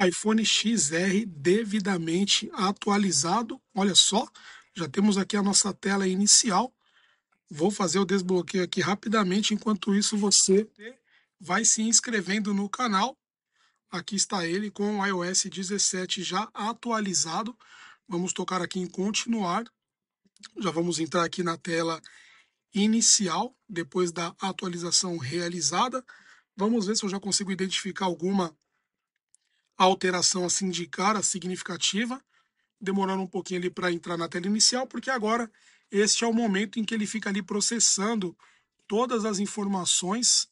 iPhone XR devidamente atualizado. Olha só, já temos aqui a nossa tela inicial. Vou fazer o desbloqueio aqui rapidamente. Enquanto isso, você vai se inscrevendo no canal. Aqui está ele com o iOS 17 já atualizado. Vamos tocar aqui em continuar. Já vamos entrar aqui na tela inicial, depois da atualização realizada. Vamos ver se eu já consigo identificar alguma a alteração assim de cara significativa, demorando um pouquinho ali para entrar na tela inicial, porque agora este é o momento em que ele fica ali processando todas as informações.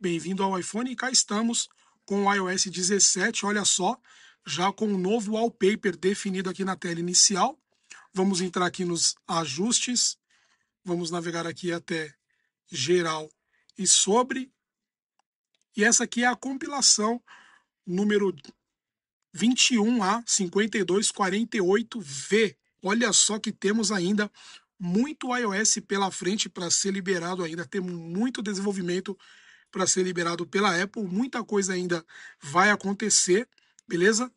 Bem-vindo ao iPhone e cá estamos com o iOS 17, olha só, já com o um novo wallpaper definido aqui na tela inicial. Vamos entrar aqui nos ajustes, vamos navegar aqui até geral e sobre. E essa aqui é a compilação número 21A 5248V. Olha só que temos ainda muito iOS pela frente para ser liberado ainda, temos muito desenvolvimento para ser liberado pela Apple, muita coisa ainda vai acontecer, beleza?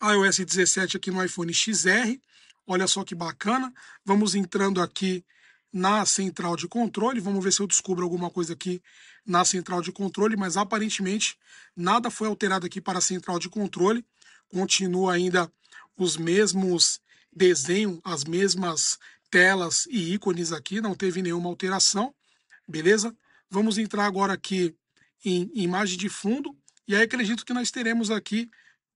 iOS 17 aqui no iPhone XR, olha só que bacana. Vamos entrando aqui na central de controle. Vamos ver se eu descubro alguma coisa aqui na central de controle, mas aparentemente nada foi alterado aqui para a central de controle. Continua ainda os mesmos desenhos, as mesmas telas e ícones aqui, não teve nenhuma alteração, beleza? Vamos entrar agora aqui em imagem de fundo e aí acredito que nós teremos aqui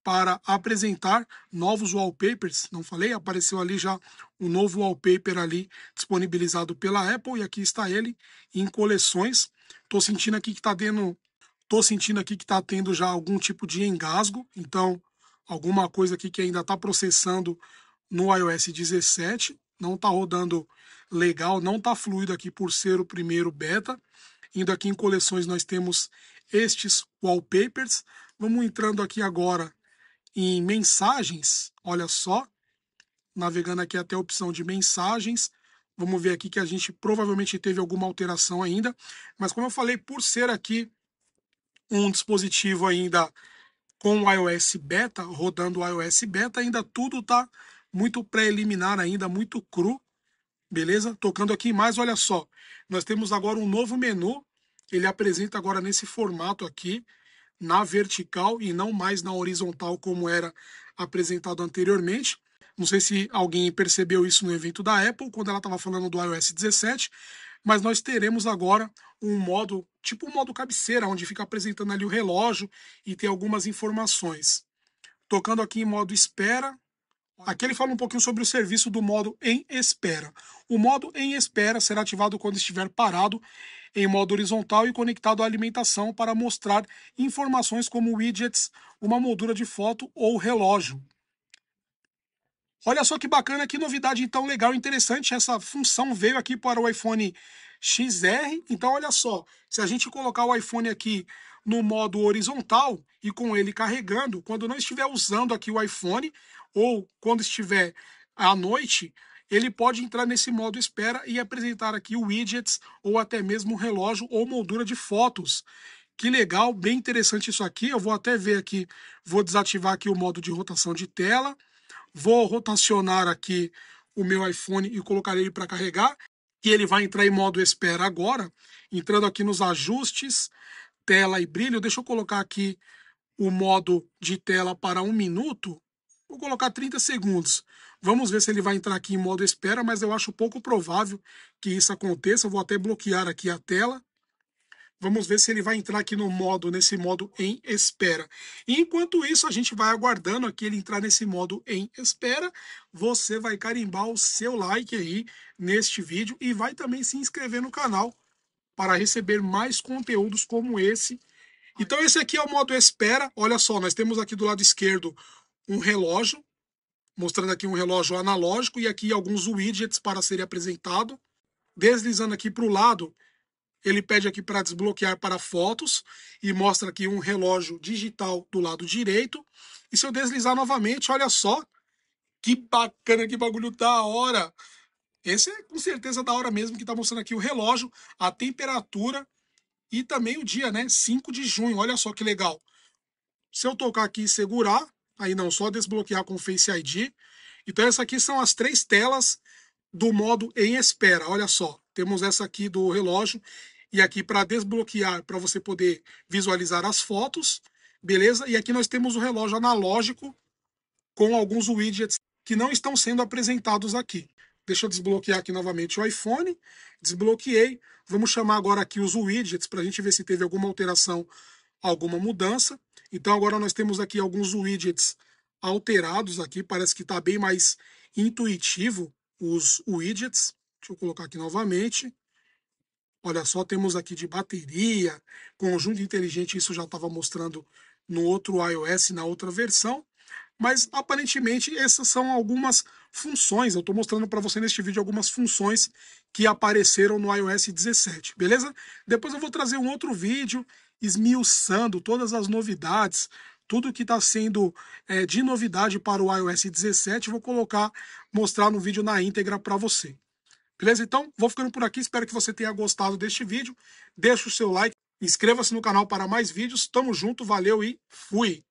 para apresentar novos wallpapers. Não falei? Apareceu ali já um novo wallpaper ali disponibilizado pela Apple e aqui está ele em coleções. Estou sentindo aqui que está tendo, tô sentindo aqui que tá tendo já algum tipo de engasgo. Então, alguma coisa aqui que ainda está processando no iOS 17, não está rodando legal, não está fluido aqui por ser o primeiro beta. Indo aqui em coleções nós temos estes wallpapers. Vamos entrando aqui agora em mensagens, olha só, navegando aqui até a opção de mensagens, vamos ver aqui que a gente provavelmente teve alguma alteração ainda, mas como eu falei, por ser aqui um dispositivo ainda com o iOS beta, rodando o iOS beta, ainda tudo está muito preliminar ainda, muito cru, beleza? Tocando aqui mais, olha só, nós temos agora um novo menu, ele apresenta agora nesse formato aqui, na vertical e não mais na horizontal, como era apresentado anteriormente. Não sei se alguém percebeu isso no evento da Apple, quando ela estava falando do iOS 17, mas nós teremos agora um modo, tipo um modo cabeceira, onde fica apresentando ali o relógio e tem algumas informações. Tocando aqui em modo espera, Aqui ele fala um pouquinho sobre o serviço do modo em espera. O modo em espera será ativado quando estiver parado em modo horizontal e conectado à alimentação para mostrar informações como widgets, uma moldura de foto ou relógio. Olha só que bacana, que novidade então legal, interessante. Essa função veio aqui para o iPhone XR. Então olha só, se a gente colocar o iPhone aqui no modo horizontal e com ele carregando, quando não estiver usando aqui o iPhone ou quando estiver à noite, ele pode entrar nesse modo espera e apresentar aqui widgets ou até mesmo relógio ou moldura de fotos. Que legal, bem interessante isso aqui. Eu vou até ver aqui, vou desativar aqui o modo de rotação de tela. Vou rotacionar aqui o meu iPhone e colocar ele para carregar. E ele vai entrar em modo espera agora, entrando aqui nos ajustes, tela e brilho, deixa eu colocar aqui o modo de tela para um minuto. Vou colocar 30 segundos. Vamos ver se ele vai entrar aqui em modo espera, mas eu acho pouco provável que isso aconteça. vou até bloquear aqui a tela. Vamos ver se ele vai entrar aqui no modo, nesse modo em espera. E enquanto isso, a gente vai aguardando aqui ele entrar nesse modo em espera. Você vai carimbar o seu like aí neste vídeo e vai também se inscrever no canal para receber mais conteúdos como esse. Então esse aqui é o modo espera. Olha só, nós temos aqui do lado esquerdo um relógio, mostrando aqui um relógio analógico e aqui alguns widgets para serem apresentados. Deslizando aqui para o lado, ele pede aqui para desbloquear para fotos e mostra aqui um relógio digital do lado direito. E se eu deslizar novamente, olha só, que bacana, que bagulho da hora! Esse é com certeza da hora mesmo que está mostrando aqui o relógio, a temperatura e também o dia, né? 5 de junho, olha só que legal. Se eu tocar aqui e segurar, aí não, só desbloquear com o Face ID. Então essas aqui são as três telas do modo em espera, olha só. Temos essa aqui do relógio e aqui para desbloquear, para você poder visualizar as fotos, beleza? E aqui nós temos o relógio analógico com alguns widgets que não estão sendo apresentados aqui. Deixa eu desbloquear aqui novamente o iPhone. Desbloqueei. Vamos chamar agora aqui os widgets para a gente ver se teve alguma alteração, alguma mudança. Então agora nós temos aqui alguns widgets alterados aqui. Parece que está bem mais intuitivo os widgets. Deixa eu colocar aqui novamente. Olha só, temos aqui de bateria, conjunto inteligente, isso já estava mostrando no outro iOS, na outra versão mas aparentemente essas são algumas funções. Eu estou mostrando para você neste vídeo algumas funções que apareceram no iOS 17, beleza? Depois eu vou trazer um outro vídeo esmiuçando todas as novidades, tudo que está sendo é, de novidade para o iOS 17, vou colocar, mostrar no vídeo na íntegra para você. Beleza? Então, vou ficando por aqui, espero que você tenha gostado deste vídeo. Deixa o seu like, inscreva-se no canal para mais vídeos. Tamo junto, valeu e fui!